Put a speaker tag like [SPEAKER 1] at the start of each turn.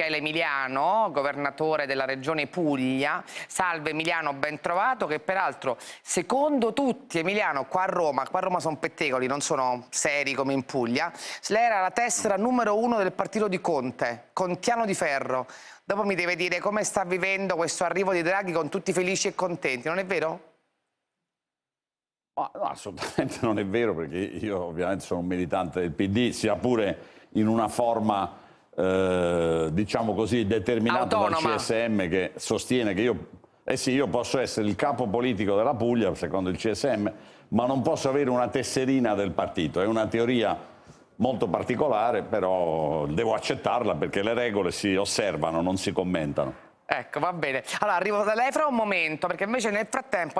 [SPEAKER 1] Michele Emiliano, governatore della regione Puglia. Salve Emiliano, ben trovato, che peraltro secondo tutti, Emiliano, qua a Roma, qua a Roma sono pettegoli, non sono seri come in Puglia, lei era la tessera numero uno del partito di Conte, Contiano di Ferro. Dopo mi deve dire come sta vivendo questo arrivo di Draghi con tutti felici e contenti, non è vero?
[SPEAKER 2] No, assolutamente non è vero perché io ovviamente sono un militante del PD, sia pure in una forma eh, diciamo così, determinato Autonoma. dal CSM che sostiene che io, eh sì, io posso essere il capo politico della Puglia, secondo il CSM, ma non posso avere una tesserina del partito. È una teoria molto particolare, però devo accettarla perché le regole si
[SPEAKER 3] osservano, non si commentano.
[SPEAKER 1] Ecco, va bene. Allora, arrivo da lei fra un momento, perché invece nel frattempo...